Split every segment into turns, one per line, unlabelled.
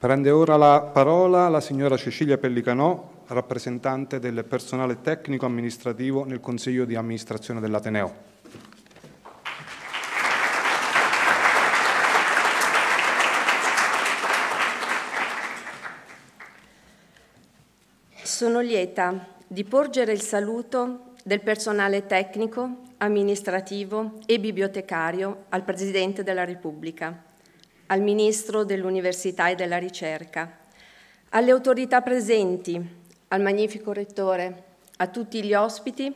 Prende ora la parola la signora Cecilia Pellicanò, rappresentante del personale tecnico amministrativo nel Consiglio di amministrazione dell'Ateneo. Sono lieta di porgere il saluto del personale tecnico, amministrativo e bibliotecario al Presidente della Repubblica al Ministro dell'Università e della Ricerca, alle autorità presenti, al magnifico Rettore, a tutti gli ospiti,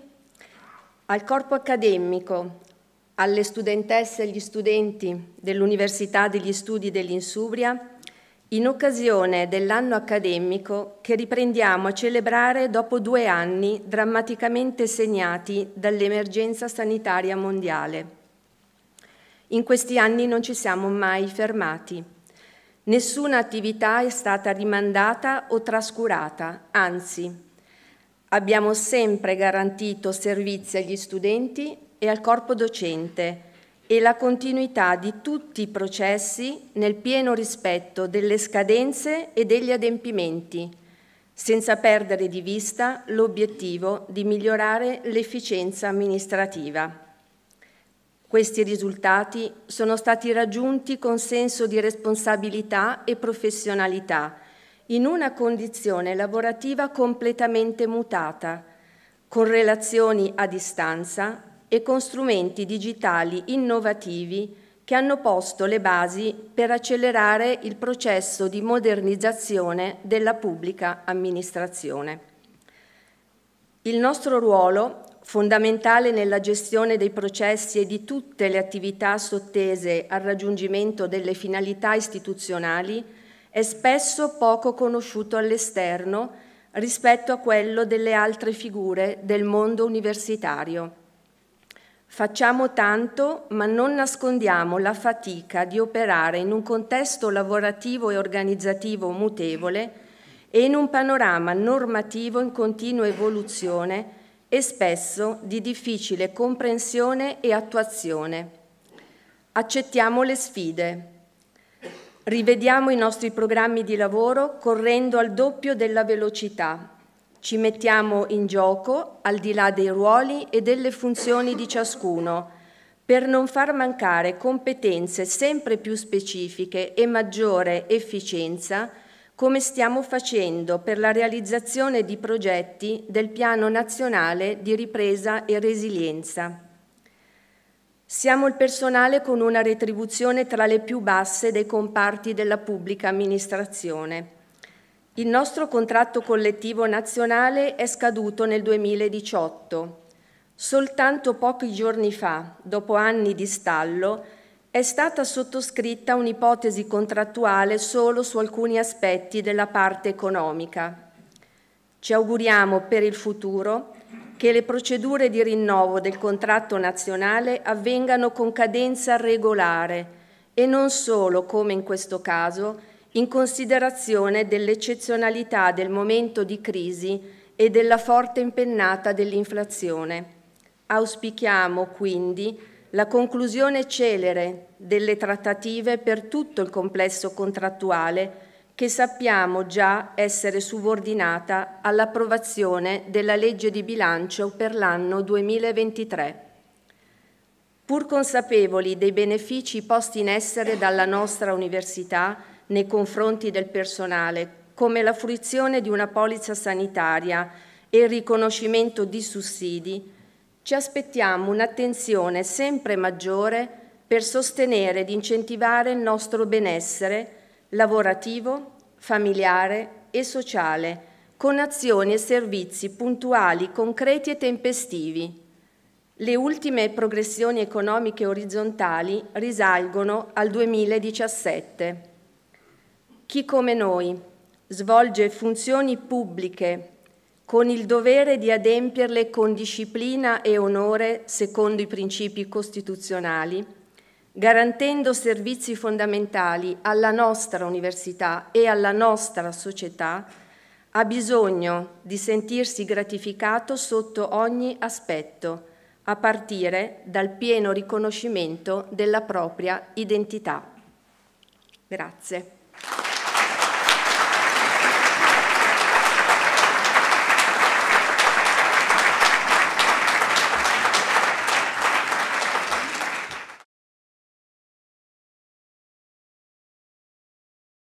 al corpo accademico, alle studentesse e agli studenti dell'Università degli Studi dell'Insubria, in occasione dell'anno accademico che riprendiamo a celebrare dopo due anni drammaticamente segnati dall'emergenza sanitaria mondiale. In questi anni non ci siamo mai fermati. Nessuna attività è stata rimandata o trascurata, anzi abbiamo sempre garantito servizi agli studenti e al corpo docente e la continuità di tutti i processi nel pieno rispetto delle scadenze e degli adempimenti, senza perdere di vista l'obiettivo di migliorare l'efficienza amministrativa. Questi risultati sono stati raggiunti con senso di responsabilità e professionalità, in una condizione lavorativa completamente mutata, con relazioni a distanza e con strumenti digitali innovativi che hanno posto le basi per accelerare il processo di modernizzazione della pubblica amministrazione. Il nostro ruolo fondamentale nella gestione dei processi e di tutte le attività sottese al raggiungimento delle finalità istituzionali, è spesso poco conosciuto all'esterno rispetto a quello delle altre figure del mondo universitario. Facciamo tanto, ma non nascondiamo la fatica di operare in un contesto lavorativo e organizzativo mutevole e in un panorama normativo in continua evoluzione e spesso di difficile comprensione e attuazione. Accettiamo le sfide. Rivediamo i nostri programmi di lavoro correndo al doppio della velocità. Ci mettiamo in gioco al di là dei ruoli e delle funzioni di ciascuno per non far mancare competenze sempre più specifiche e maggiore efficienza come stiamo facendo per la realizzazione di progetti del Piano Nazionale di Ripresa e Resilienza. Siamo il personale con una retribuzione tra le più basse dei comparti della pubblica amministrazione. Il nostro contratto collettivo nazionale è scaduto nel 2018. Soltanto pochi giorni fa, dopo anni di stallo, è stata sottoscritta un'ipotesi contrattuale solo su alcuni aspetti della parte economica. Ci auguriamo per il futuro che le procedure di rinnovo del contratto nazionale avvengano con cadenza regolare e non solo, come in questo caso, in considerazione dell'eccezionalità del momento di crisi e della forte impennata dell'inflazione. Auspichiamo quindi la conclusione celere delle trattative per tutto il complesso contrattuale che sappiamo già essere subordinata all'approvazione della legge di bilancio per l'anno 2023. Pur consapevoli dei benefici posti in essere dalla nostra università nei confronti del personale, come la fruizione di una polizza sanitaria e il riconoscimento di sussidi, ci aspettiamo un'attenzione sempre maggiore per sostenere ed incentivare il nostro benessere lavorativo, familiare e sociale, con azioni e servizi puntuali, concreti e tempestivi. Le ultime progressioni economiche orizzontali risalgono al 2017. Chi come noi svolge funzioni pubbliche con il dovere di adempierle con disciplina e onore secondo i principi costituzionali, garantendo servizi fondamentali alla nostra università e alla nostra società, ha bisogno di sentirsi gratificato sotto ogni aspetto, a partire dal pieno riconoscimento della propria identità. Grazie.